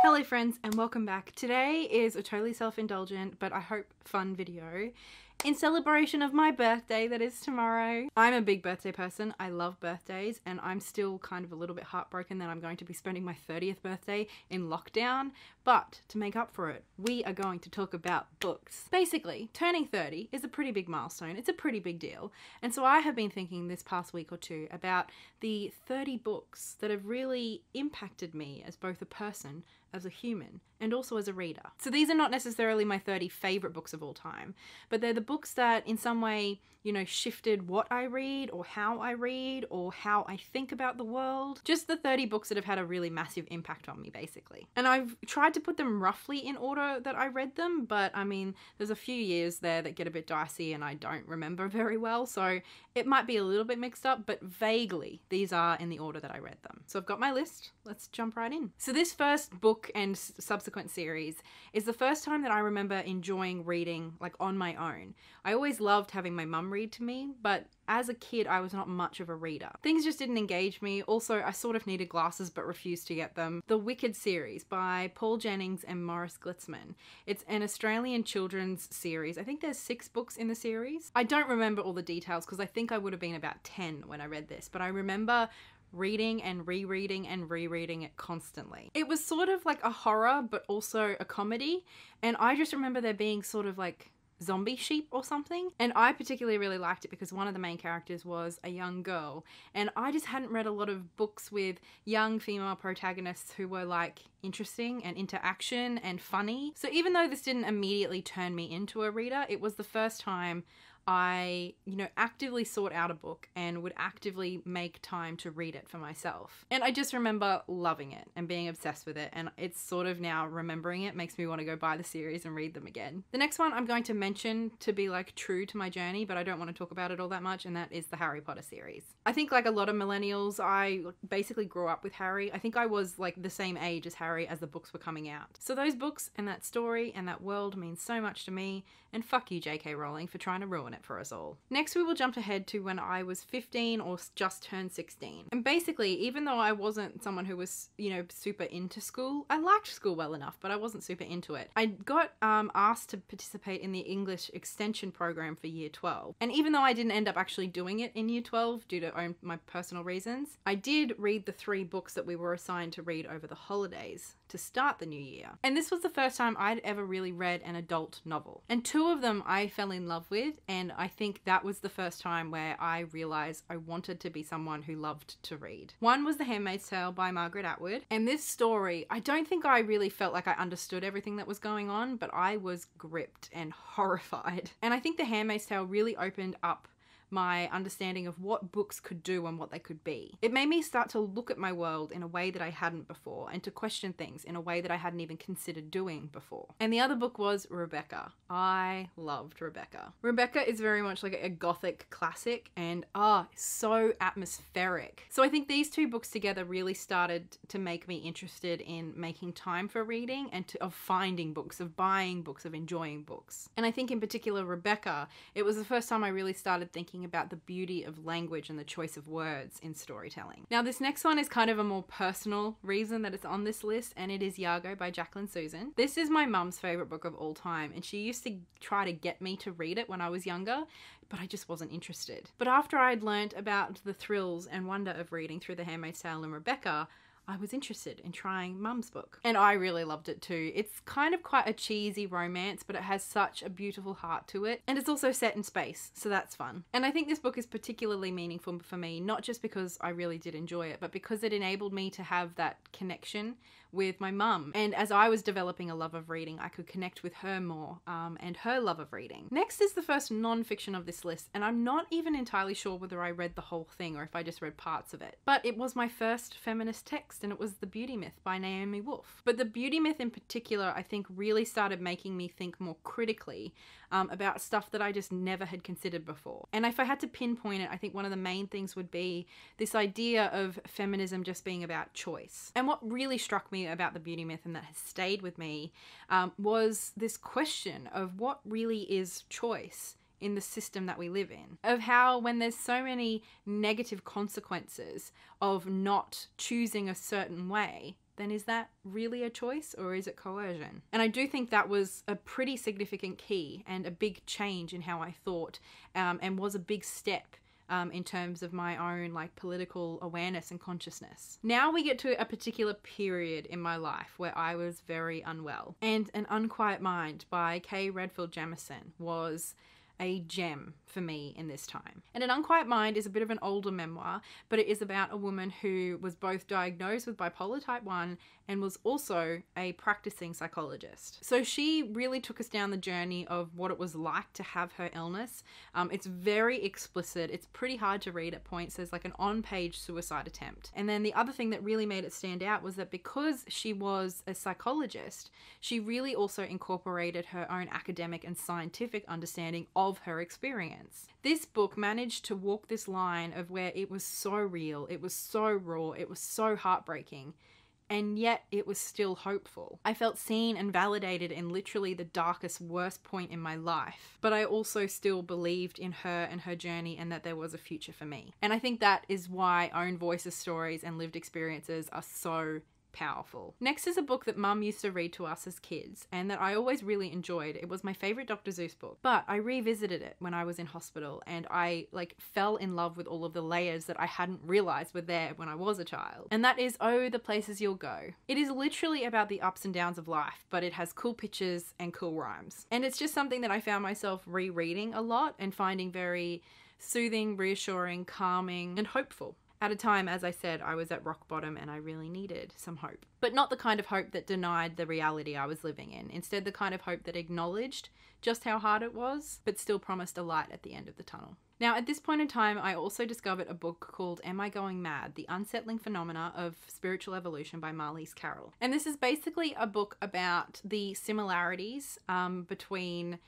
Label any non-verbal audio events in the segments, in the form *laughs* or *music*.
Hello friends and welcome back. Today is a totally self-indulgent but I hope fun video in celebration of my birthday that is tomorrow. I'm a big birthday person. I love birthdays and I'm still kind of a little bit heartbroken that I'm going to be spending my 30th birthday in lockdown. But to make up for it, we are going to talk about books. Basically, turning 30 is a pretty big milestone. It's a pretty big deal. And so I have been thinking this past week or two about the 30 books that have really impacted me as both a person as a human and also as a reader. So these are not necessarily my 30 favorite books of all time, but they're the books that in some way, you know, shifted what I read or how I read or how I think about the world. Just the 30 books that have had a really massive impact on me basically. And I've tried to put them roughly in order that I read them, but I mean, there's a few years there that get a bit dicey and I don't remember *laughs* very well, so it might be a little bit mixed up, but vaguely these are in the order that I read them. So I've got my list. Let's jump right in. So this first book book and subsequent series is the first time that I remember enjoying reading like on my own. I always loved having my mum read to me, but as a kid I was not much of a reader. Things just didn't engage me. Also, I sort of needed glasses but refused to get them. The Wicked series by Paul Jennings and Morris Glitzman. It's an Australian children's series. I think there's 6 books in the series. I don't remember all the details because I think I would have been about 10 when I read this, but I remember reading and rereading and rereading it constantly. It was sort of like a horror, but also a comedy. And I just remember there being sort of like zombie sheep or something. And I particularly really liked it because one of the main characters was a young girl. And I just hadn't read a lot of books with young female protagonists who were like interesting and into action and funny. So even though this didn't immediately turn me into a reader, it was the first time I, you know, actively sought out a book and would actively make time to read it for myself. And I just remember loving it and being obsessed with it. And it's sort of now remembering it makes me want to go buy the series and read them again. The next one I'm going to mention to be like true to my journey, but I don't want to talk about it all that much, and that is the Harry Potter series. I think, like a lot of millennials, I basically grew up with Harry. I think I was like the same age as Harry as the books were coming out. So those books and that story and that world means so much to me. And fuck you, JK Rowling, for trying to ruin ruin it for us all. Next, we will jump ahead to when I was 15 or just turned 16. And basically, even though I wasn't someone who was, you know, super into school, I liked school well enough, but I wasn't super into it. I got um, asked to participate in the English extension program for year 12. And even though I didn't end up actually doing it in year 12 due to um, my personal reasons, I did read the three books that we were assigned to read over the holidays to start the new year. And this was the first time I'd ever really read an adult novel. And two of them I fell in love with, and I think that was the first time where I realized I wanted to be someone who loved to read. One was The Handmaid's Tale by Margaret Atwood, and this story, I don't think I really felt like I understood everything that was going on, but I was gripped and *laughs* horrified. And I think The Handmaid's Tale really opened up my understanding of what books could do and what they could be. It made me start to look at my world in a way that I hadn't before and to question things in a way that I hadn't even considered doing before. And the other book was Rebecca. I loved Rebecca. Rebecca is very much like a gothic classic and ah, so atmospheric. So I think these two books together really started to make me interested in making time for reading and to, of finding books, of buying books, of enjoying books. And I think in particular Rebecca, it was the first time I really started thinking thinking about the beauty of language and the choice of words in storytelling. Now, this next one is kind of a more personal reason that it's on this list, and it is Yago by Jacqueline Susan. This is my mum's favorite book of all time, and she used to try to get me to read it when I was younger, but I just wasn't interested. But after I'd learnt about the thrills and wonder of reading through The Handmaid's Tale and Rebecca, I was interested in trying Mum's book. And I really loved it too. It's kind of quite a cheesy romance, but it has such a beautiful heart to it. And it's also set in space, so that's fun. And I think this book is particularly meaningful for me, not just because I really did enjoy it, but because it enabled me to have that connection with my mum. And as I was developing a love of reading, I could connect with her more um, and her love of reading. Next is the first non-fiction of this list, and I'm not even entirely sure whether I read the whole thing or if I just read parts of it. But it was my first feminist text, and it was The Beauty Myth by Naomi Wolf. But The Beauty Myth in particular, I think, really started making me think more critically um, about stuff that I just never had considered before. And if I had to pinpoint it, I think one of the main things would be this idea of feminism just being about choice. And what really struck me about the beauty myth and that has stayed with me um, was this question of what really is choice in the system that we live in. Of how, when there's so many negative consequences of not choosing a certain way, then is that really a choice or is it coercion? And I do think that was a pretty significant key and a big change in how I thought um, and was a big step um, in terms of my own like political awareness and consciousness. Now we get to a particular period in my life where I was very unwell, and An Unquiet Mind by Kay Redfield Jamison was a gem for me in this time. And An Unquiet Mind is a bit of an older memoir, but it is about a woman who was both diagnosed with bipolar type 1 and was also a practicing psychologist. So she really took us down the journey of what it was like to have her illness. Um, it's very explicit, it's pretty hard to read at points. There's like an on page suicide attempt. And then the other thing that really made it stand out was that because she was a psychologist, she really also incorporated her own academic and scientific understanding of her experience. This book managed to walk this line of where it was so real, it was so raw, it was so heartbreaking and yet it was still hopeful. I felt seen and validated in literally the darkest, worst point in my life, but I also still believed in her and her journey and that there was a future for me. And I think that is why own voices, stories, and lived experiences are so powerful. Next is a book that mum used to read to us as kids and that I always really enjoyed. It was my favorite Dr. Zeus book, but I revisited it when I was in hospital and I like fell in love with all of the layers that I hadn't realized were there when I was a child. And that is Oh, the Places You'll Go. It is literally about the ups and downs of life, but it has cool pictures and cool rhymes. And it's just something that I found myself rereading a lot and finding very soothing, reassuring, calming, and hopeful. At a time, as I said, I was at rock bottom and I really needed some hope. But not the kind of hope that denied the reality I was living in. Instead, the kind of hope that acknowledged just how hard it was, but still promised a light at the end of the tunnel. Now, at this point in time, I also discovered a book called Am I Going Mad? The Unsettling Phenomena of Spiritual Evolution by Marlies Carroll. And this is basically a book about the similarities um, between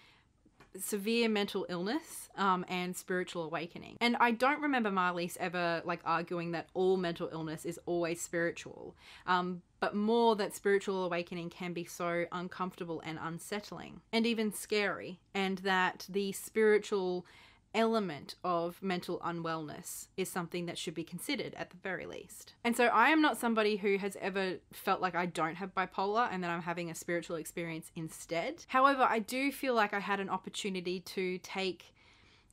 severe mental illness um, and spiritual awakening. And I don't remember Marlies ever like arguing that all mental illness is always spiritual, um, but more that spiritual awakening can be so uncomfortable and unsettling and even scary, and that the spiritual element of mental unwellness is something that should be considered at the very least. And so I am not somebody who has ever felt like I don't have bipolar and that I'm having a spiritual experience instead. However, I do feel like I had an opportunity to take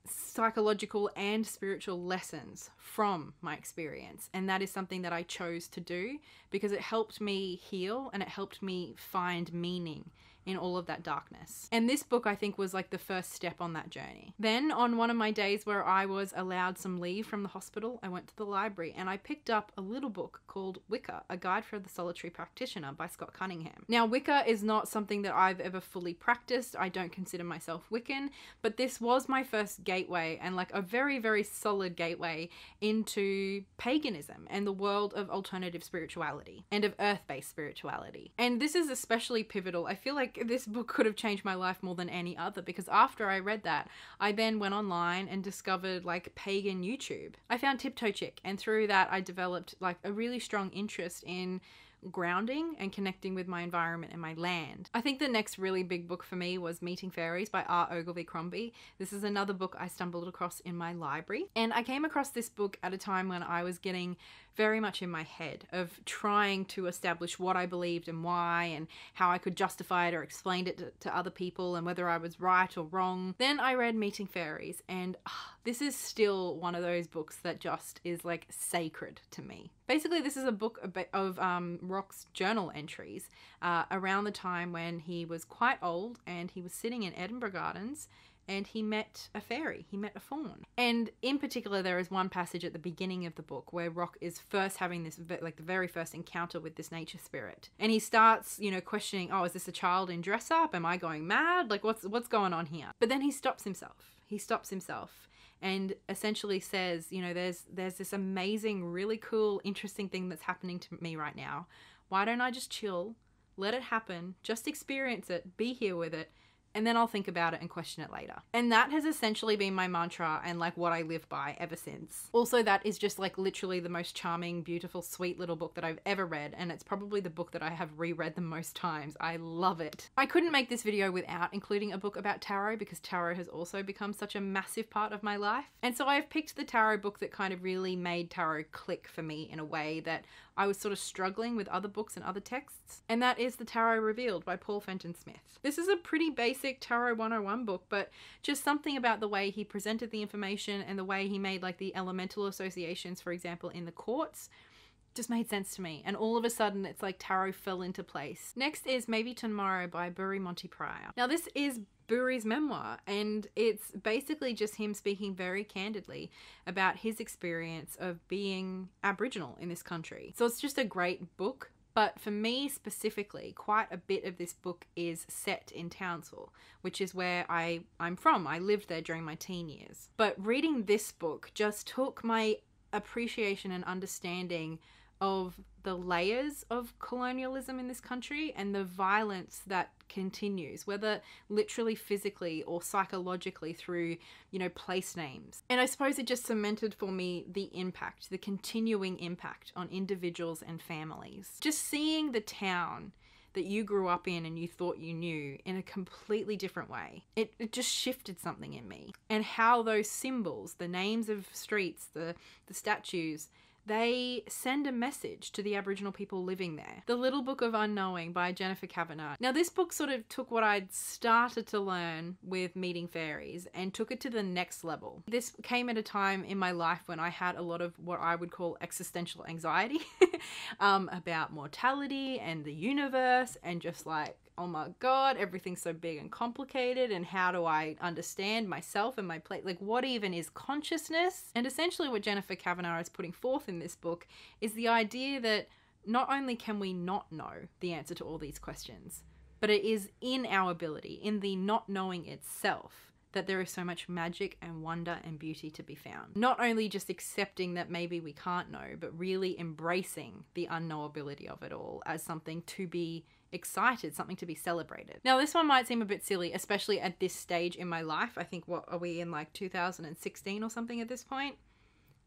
psychological and spiritual lessons from my experience. And that is something that I chose to do because it helped me heal and it helped me find meaning in all of that darkness. And this book, I think, was like the first step on that journey. Then, on one of my days where I was allowed some leave from the hospital, I went to the library and I picked up a little book called Wicca A Guide for the Solitary Practitioner by Scott Cunningham. Now, Wicca is not something that I've ever fully practiced, I don't consider myself Wiccan, but this was my first gateway and like a very, very solid gateway into paganism and the world of alternative spirituality and of earth based spirituality. And this is especially pivotal. I feel like like this book could have changed my life more than any other because after I read that, I then went online and discovered like pagan YouTube. I found Tiptoe Chick, and through that, I developed like a really strong interest in grounding and connecting with my environment and my land. I think the next really big book for me was Meeting Fairies by R. Ogilvy Crombie. This is another book I stumbled across in my library, and I came across this book at a time when I was getting very much in my head of trying to establish what I believed and why and how I could justify it or explain it to, to other people and whether I was right or wrong. Then I read Meeting Fairies and uh, this is still one of those books that just is like sacred to me. Basically, this is a book of um, Rock's journal entries uh, around the time when he was quite old and he was sitting in Edinburgh Gardens and he met a fairy, he met a fawn. And in particular, there is one passage at the beginning of the book where Rock is first having this, like the very first encounter with this nature spirit. And he starts, you know, questioning, oh, is this a child in dress up? Am I going mad? Like, what's, what's going on here? But then he stops himself. He stops himself and essentially says, you know, there's there's this amazing, really cool, interesting thing that's happening to me right now. Why don't I just chill, let it happen, just experience it, be here with it, and then I'll think about it and question it later. And that has essentially been my mantra and like what I live by ever since. Also, that is just like literally the most charming, beautiful, sweet little book that I've ever read, and it's probably the book that I have reread the most times. I love it. I couldn't make this video without including a book about tarot because tarot has also become such a massive part of my life. And so I've picked the tarot book that kind of really made tarot click for me in a way that I was sort of struggling with other books and other texts, and that is The Tarot Revealed by Paul Fenton Smith. This is a pretty basic Tarot 101 book, but just something about the way he presented the information and the way he made like the elemental associations, for example, in the courts just made sense to me. And all of a sudden, it's like tarot fell into place. Next is Maybe Tomorrow by Burry Monty Pryor. Now, this is Buri's memoir, and it's basically just him speaking very candidly about his experience of being Aboriginal in this country. So it's just a great book. But for me specifically, quite a bit of this book is set in Townsville, which is where I, I'm from. I lived there during my teen years. But reading this book just took my appreciation and understanding of the layers of colonialism in this country and the violence that continues, whether literally physically or psychologically through, you know, place names. And I suppose it just cemented for me the impact, the continuing impact on individuals and families. Just seeing the town that you grew up in and you thought you knew in a completely different way. It, it just shifted something in me. And how those symbols, the names of streets, the, the statues, they send a message to the Aboriginal people living there. The Little Book of Unknowing by Jennifer Kavanagh. Now, this book sort of took what I'd started to learn with meeting fairies and took it to the next level. This came at a time in my life when I had a lot of what I would call existential anxiety *laughs* um, about mortality and the universe and just like oh my God, everything's so big and complicated. And how do I understand myself and my place? Like, what even is consciousness? And essentially, what Jennifer kavanaugh is putting forth in this book is the idea that not only can we not know the answer to all these questions, but it is in our ability, in the not knowing itself, that there is so much magic and wonder and beauty to be found. Not only just accepting that maybe we can't know, but really embracing the unknowability of it all as something to be excited, something to be celebrated. Now, this one might seem a bit silly, especially at this stage in my life. I think, what are we in like 2016 or something at this point?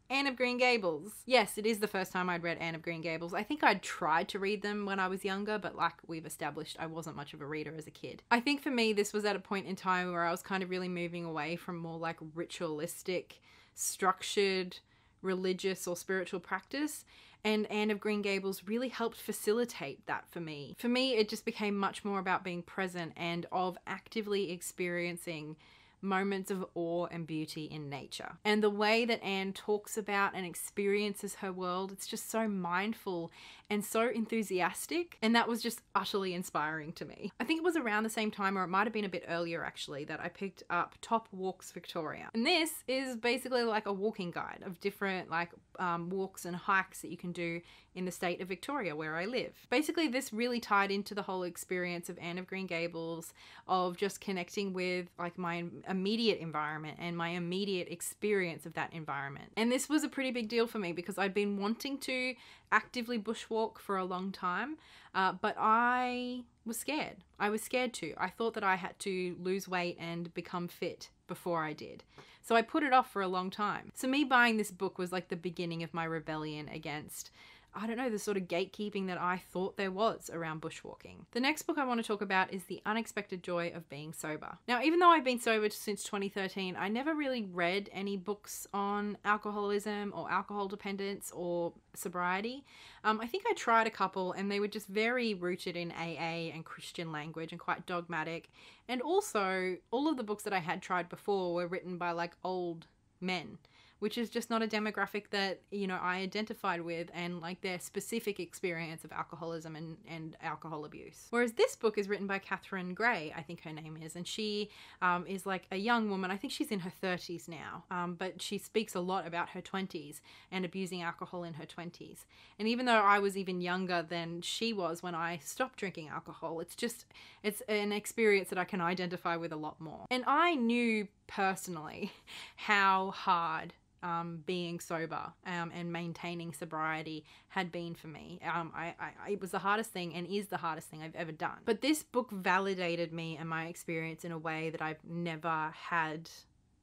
Anne of Green Gables. Yes, it is the first time I'd read Anne of Green Gables. I think I'd tried to read them when I was younger, but like we've established, I wasn't much of a reader as a kid. I think for me, this was at a point in time where I was kind of really moving away from more like ritualistic, structured, religious, or spiritual practice and Anne of Green Gables really helped facilitate that for me. For me, it just became much more about being present and of actively experiencing moments of awe and beauty in nature. And the way that Anne talks about and experiences her world, it's just so mindful and so enthusiastic. And that was just utterly inspiring to me. I think it was around the same time, or it might have been a bit earlier actually, that I picked up Top Walks Victoria. And this is basically like a walking guide of different like um, walks and hikes that you can do in the state of Victoria where I live. Basically, this really tied into the whole experience of Anne of Green Gables, of just connecting with like my immediate environment and my immediate experience of that environment. And this was a pretty big deal for me because I'd been wanting to actively bushwalk for a long time, uh, but I was scared. I was scared to. I thought that I had to lose weight and become fit before I did. So I put it off for a long time. So me buying this book was like the beginning of my rebellion against I don't know, the sort of gatekeeping that I thought there was around bushwalking. The next book I want to talk about is The Unexpected Joy of Being Sober. Now, even though I've been sober since 2013, I never really read any books on alcoholism or alcohol dependence or sobriety. Um, I think I tried a couple and they were just very rooted in AA and Christian language and quite dogmatic. And also, all of the books that I had tried before were written by like old men which is just not a demographic that you know I identified with and like their specific experience of alcoholism and, and alcohol abuse. Whereas this book is written by Catherine Gray, I think her name is, and she um, is like a young woman. I think she's in her 30s now, um, but she speaks a lot about her 20s and abusing alcohol in her 20s. And even though I was even younger than she was when I stopped drinking alcohol, it's just it's an experience that I can identify with a lot more. And I knew personally how hard um, being sober um, and maintaining sobriety had been for me. Um, I, I, it was the hardest thing and is the hardest thing I've ever done. But this book validated me and my experience in a way that I've never had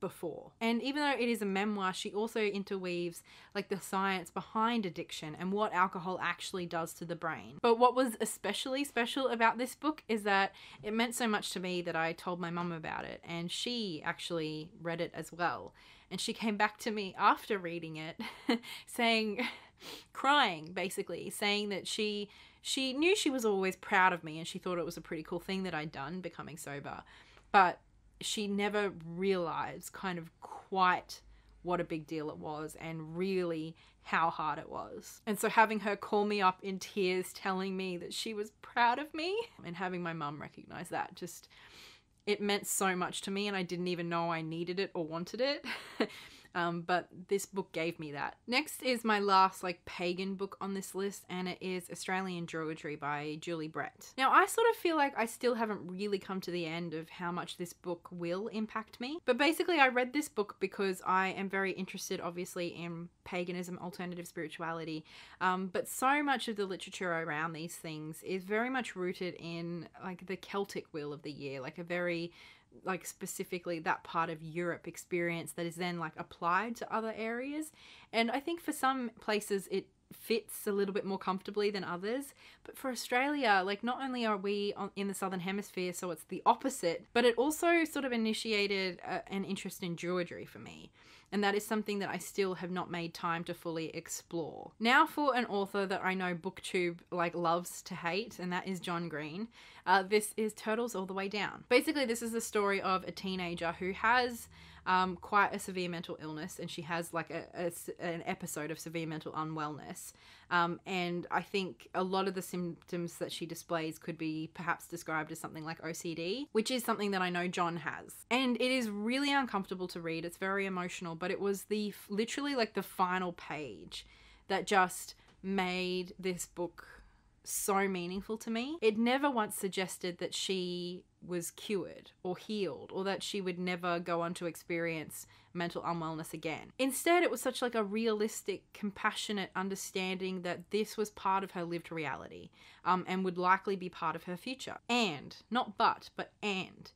before. And even though it is a memoir, she also interweaves like the science behind addiction and what alcohol actually does to the brain. But what was especially special about this book is that it meant so much to me that I told my mum about it and she actually read it as well. And she came back to me after reading it *laughs* saying *laughs* crying basically saying that she she knew she was always proud of me and she thought it was a pretty cool thing that I'd done becoming sober. But she never realized kind of quite what a big deal it was and really how hard it was. And so having her call me up in tears telling me that she was proud of me and having my mum recognize that just it meant so much to me and I didn't even know I needed it or wanted it. *laughs* Um, but this book gave me that. Next is my last like pagan book on this list, and it is Australian Druidry by Julie Brett. Now, I sort of feel like I still haven't really come to the end of how much this book will impact me. But basically, I read this book because I am very interested, obviously, in paganism, alternative spirituality. Um, but so much of the literature around these things is very much rooted in like the Celtic wheel of the year, like a very like specifically that part of Europe experience that is then like applied to other areas. And I think for some places it fits a little bit more comfortably than others. But for Australia, like not only are we in the southern hemisphere, so it's the opposite, but it also sort of initiated a, an interest in Druidry for me. And that is something that I still have not made time to fully explore. Now, for an author that I know BookTube like loves to hate, and that is John Green. Uh, this is Turtles All the Way Down. Basically, this is the story of a teenager who has um, quite a severe mental illness, and she has like a, a an episode of severe mental unwellness. Um, and I think a lot of the symptoms that she displays could be perhaps described as something like OCD, which is something that I know John has. And it is really uncomfortable to read. It's very emotional, but it was the literally like the final page that just made this book so meaningful to me. It never once suggested that she was cured or healed or that she would never go on to experience mental unwellness again. Instead, it was such like a realistic, compassionate understanding that this was part of her lived reality um, and would likely be part of her future. And, not but, but and,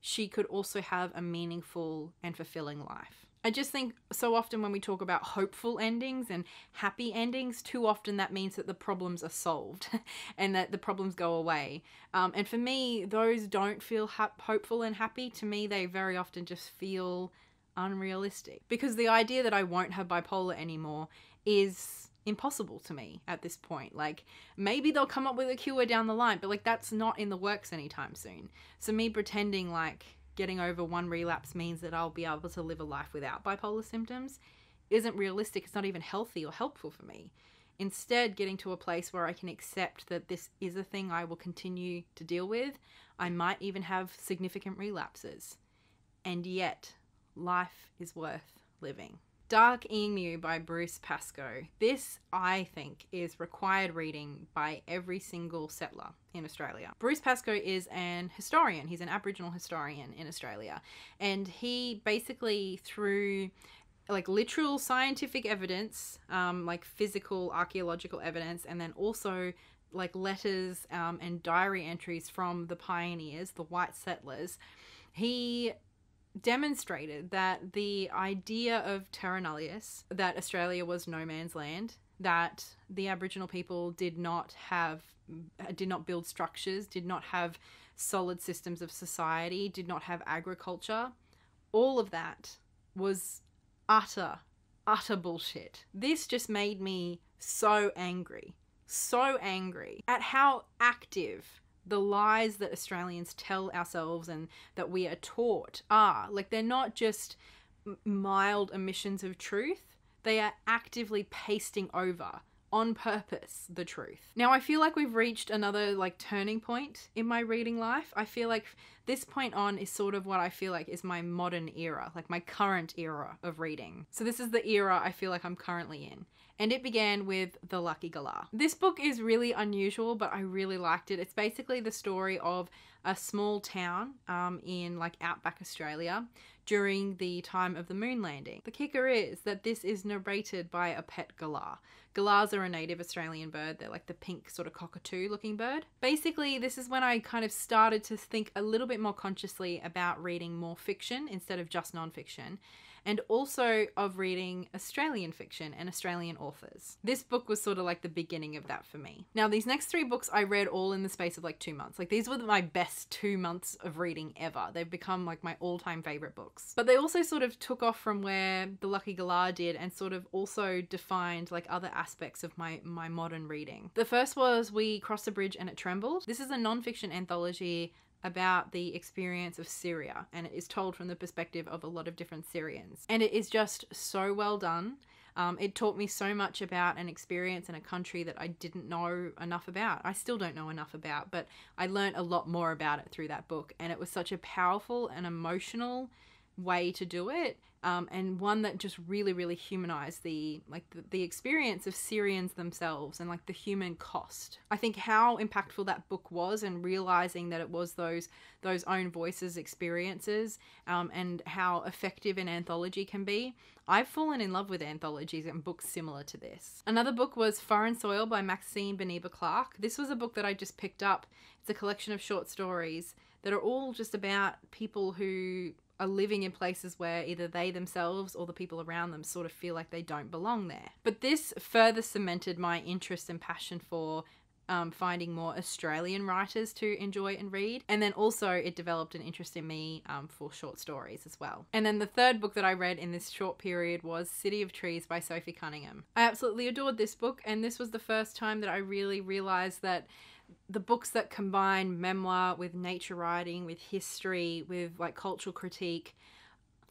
she could also have a meaningful and fulfilling life. I just think so often when we talk about hopeful endings and happy endings, too often that means that the problems are solved *laughs* and that the problems go away. Um, and for me, those don't feel hopeful and happy. To me, they very often just feel unrealistic because the idea that I won't have bipolar anymore is impossible to me at this point. Like, maybe they'll come up with a cure down the line, but like, that's not in the works anytime soon. So, me pretending like getting over one relapse means that I'll be able to live a life without bipolar symptoms isn't realistic. It's not even healthy or helpful for me. Instead, getting to a place where I can accept that this is a thing I will continue to deal with. I might even have significant relapses. And yet, life is worth living. Dark Emu by Bruce Pascoe. This, I think, is required reading by every single settler in Australia. Bruce Pascoe is an historian, he's an Aboriginal historian in Australia, and he basically, through like literal scientific evidence, um, like physical archaeological evidence, and then also like letters um, and diary entries from the pioneers, the white settlers, he demonstrated that the idea of terra nullius, that Australia was no man's land, that the Aboriginal people did not have, did not build structures, did not have solid systems of society, did not have agriculture, all of that was utter, utter bullshit. This just made me so angry, so angry at how active the lies that Australians tell ourselves and that we are taught are like they're not just mild omissions of truth, they are actively pasting over on purpose the truth. Now I feel like we've reached another like turning point in my reading life. I feel like this point on is sort of what I feel like is my modern era, like my current era of reading. So this is the era I feel like I'm currently in. And it began with The Lucky Galah. This book is really unusual, but I really liked it. It's basically the story of a small town um, in like outback Australia during the time of the moon landing. The kicker is that this is narrated by a pet galah. Galahs are a native Australian bird. They're like the pink sort of cockatoo looking bird. Basically, this is when I kind of started to think a little bit more consciously about reading more fiction instead of just nonfiction and also of reading Australian fiction and Australian authors. This book was sort of like the beginning of that for me. Now, these next three books I read all in the space of like two months. Like, these were my best two months of reading ever. They've become like my all time favorite books. But they also sort of took off from where The Lucky Galah did and sort of also defined like other aspects of my, my modern reading. The first was We Crossed a Bridge and It Trembled. This is a non fiction anthology about the experience of Syria, and it is told from the perspective of a lot of different Syrians. And it is just so well done. Um, it taught me so much about an experience in a country that I didn't know enough about. I still don't know enough about, but I learned a lot more about it through that book. And it was such a powerful and emotional way to do it um, and one that just really really humanized the like the, the, experience of syrians themselves and like the human cost i think how impactful that book was and realizing that it was those those own voices experiences um, and how effective an anthology can be i've fallen in love with anthologies and books similar to this another book was foreign soil by maxine beneba clark this was a book that i just picked up it's a collection of short stories that are all just about people who are living in places where either they themselves or the people around them sort of feel like they don't belong there. But this further cemented my interest and passion for um, finding more Australian writers to enjoy and read. And then also, it developed an interest in me um, for short stories as well. And then the third book that I read in this short period was City of Trees by Sophie Cunningham. I absolutely adored this book, and this was the first time that I really realized that the books that combine memoir with nature writing, with history, with like cultural critique.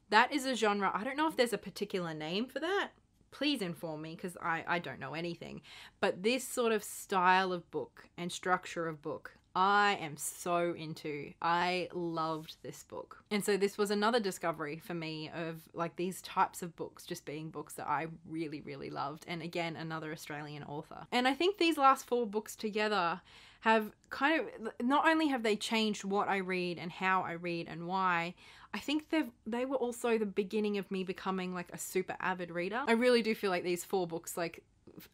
That is a genre. I don't know if there's a particular name for that. Please inform me because I, I don't know anything. But this sort of style of book and structure of book I am so into. I loved this book. And so this was another discovery for me of like these types of books just being books that I really, really loved. And again, another Australian author. And I think these last four books together have kind of not only have they changed what I read and how I read and why, I think they they were also the beginning of me becoming like a super avid reader. I really do feel like these four books like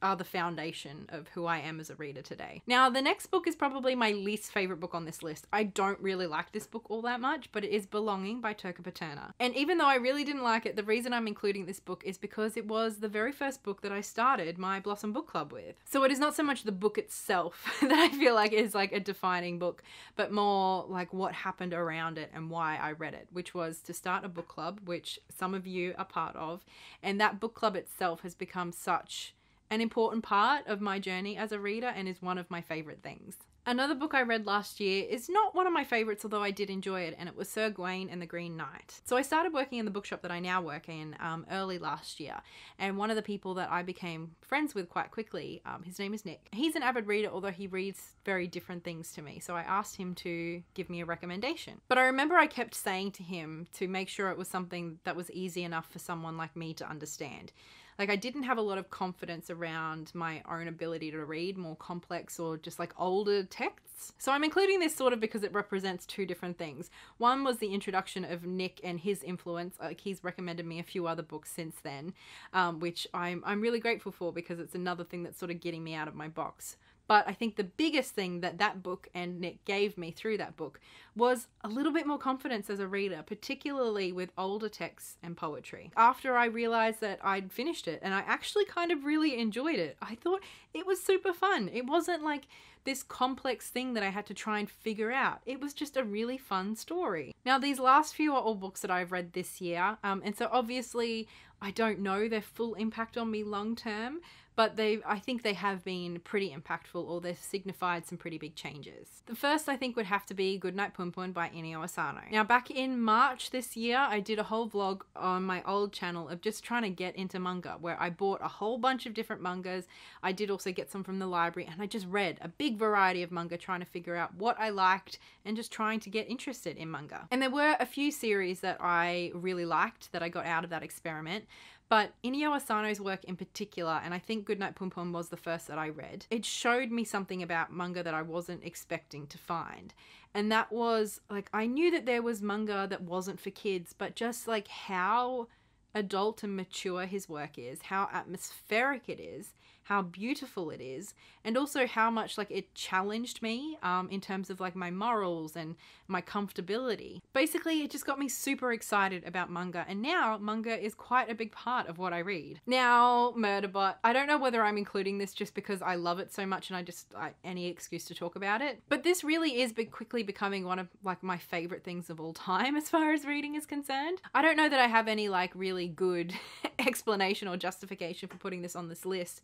are the foundation of who I am as a reader today. Now, the next book is probably my least favorite book on this list. I don't really like this book all that much, but it is Belonging by Turka Paterna. And even though I really didn't like it, the reason I'm including this book is because it was the very first book that I started my Blossom Book Club with. So it is not so much the book itself *laughs* that I feel like is like a defining book, but more like what happened around it and why I read it, which was to start a book club, which some of you are part of. And that book club itself has become such an important part of my journey as a reader and is one of my favourite things. Another book I read last year is not one of my favourites, although I did enjoy it, and it was Sir Gawain and the Green Knight. So I started working in the bookshop that I now work in um, early last year, and one of the people that I became friends with quite quickly, um, his name is Nick. He's an avid reader, although he reads very different things to me, so I asked him to give me a recommendation. But I remember I kept saying to him to make sure it was something that was easy enough for someone like me to understand like I didn't have a lot of confidence around my own ability to read more complex or just like older texts. So I'm including this sort of because it represents two different things. One was the introduction of Nick and his influence. Like he's recommended me a few other books since then, um, which I'm, I'm really grateful for because it's another thing that's sort of getting me out of my box. But I think the biggest thing that that book and Nick gave me through that book was a little bit more confidence as a reader, particularly with older texts and poetry. After I realized that I'd finished it and I actually kind of really enjoyed it, I thought it was super fun. It wasn't like this complex thing that I had to try and figure out. It was just a really fun story. Now, these last few are all books that I've read this year, um, and so obviously I don't know their full impact on me long term, but they I think they have been pretty impactful or they've signified some pretty big changes. The first I think would have to be Goodnight Punpun by Inio Asano. Now back in March this year, I did a whole vlog on my old channel of just trying to get into manga where I bought a whole bunch of different mangas. I did also get some from the library and I just read a big variety of manga trying to figure out what I liked and just trying to get interested in manga. And there were a few series that I really liked that I got out of that experiment. But Inio Asano's work in particular, and I think Goodnight Pum Pum was the first that I read, it showed me something about manga that I wasn't expecting to find. And that was like, I knew that there was manga that wasn't for kids, but just like how adult and mature his work is, how atmospheric it is, how beautiful it is and also how much like it challenged me um, in terms of like my morals and my comfortability. Basically, it just got me super excited about manga and now manga is quite a big part of what I read. Now, Murderbot, I don't know whether I'm including this just because I love it so much and I just, I, any excuse to talk about it, but this really is quickly becoming one of like my favorite things of all time *laughs* as far as reading is concerned. I don't know that I have any like really good *laughs* explanation or justification for putting this on this list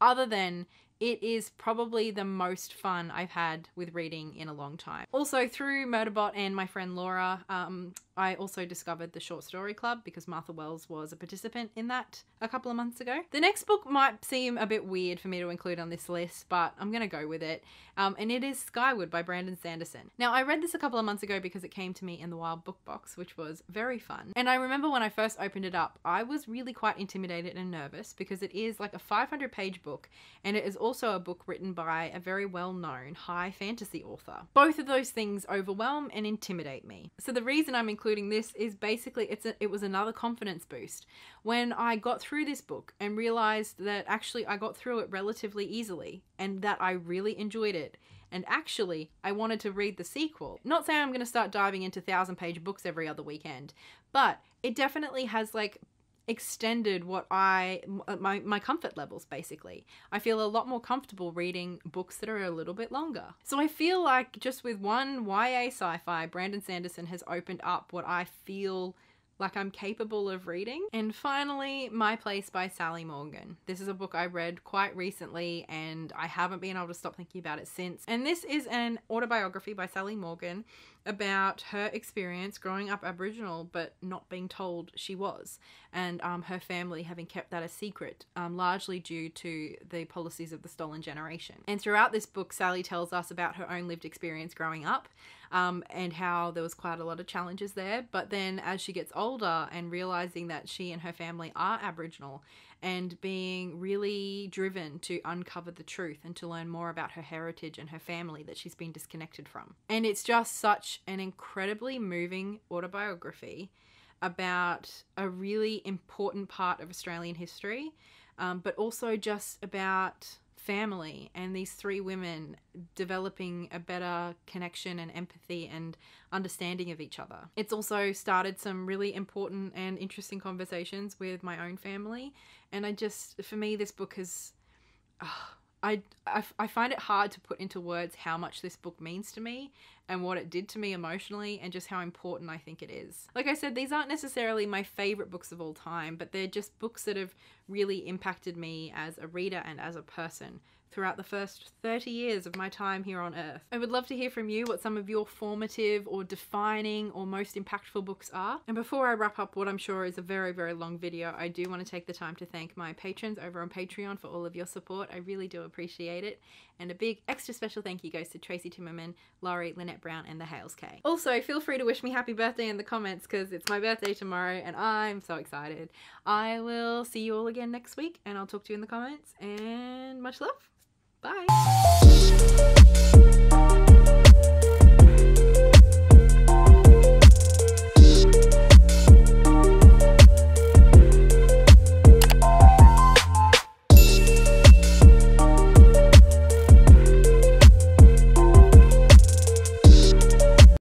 other than it is probably the most fun I've had with reading in a long time. Also, through Murderbot and my friend Laura, um, I also discovered the Short Story Club because Martha Wells was a participant in that a couple of months ago. The next book might seem a bit weird for me to include on this list, but I'm going to go with it. Um, and it is Skyward by Brandon Sanderson. Now, I read this a couple of months ago because it came to me in the Wild Book Box, which was very fun. And I remember when I first opened it up, I was really quite intimidated and nervous because it is like a 500 page book and it is also a book written by a very well known high fantasy author. Both of those things overwhelm and intimidate me. So the reason I'm including including this is basically it's a, it was another confidence boost when I got through this book and realized that actually I got through it relatively easily and that I really enjoyed it and actually I wanted to read the sequel. Not saying I'm going to start diving into 1000 page books every other weekend, but it definitely has like extended what I uh, my my comfort levels basically. I feel a lot more comfortable reading books that are a little bit longer. So I feel like just with one YA sci-fi, Brandon Sanderson has opened up what I feel like I'm capable of reading. And finally, My Place by Sally Morgan. This is a book I read quite recently and I haven't been able to stop thinking about it since. And this is an autobiography by Sally Morgan about her experience growing up Aboriginal but not being told she was, and um, her family having kept that a secret, um, largely due to the policies of the stolen generation. And throughout this book, Sally tells us about her own lived experience growing up um, and how there was quite a lot of challenges there. But then as she gets older and realizing that she and her family are Aboriginal and being really driven to uncover the truth and to learn more about her heritage and her family that she's been disconnected from. And it's just such an incredibly moving autobiography about a really important part of Australian history, um, but also just about family and these three women developing a better connection and empathy and understanding of each other. It's also started some really important and interesting conversations with my own family. And I just, for me, this book is. Oh, I, I, I find it hard to put into words how much this book means to me and what it did to me emotionally and just how important I think it is. Like I said, these aren't necessarily my favorite books of all time, but they're just books that have really impacted me as a reader and as a person throughout the first 30 years of my time here on earth. I would love to hear from you what some of your formative or defining or most impactful books are. And before I wrap up what I'm sure is a very, very long video, I do want to take the time to thank my patrons over on Patreon for all of your support. I really do appreciate it. And a big extra special thank you goes to Tracy Timmerman, Laurie, Lynette Brown and the Hales K. Also, feel free to wish me happy birthday in the comments because it's my birthday tomorrow and I'm so excited. I will see you all again next week and I'll talk to you in the comments and much love. Bye.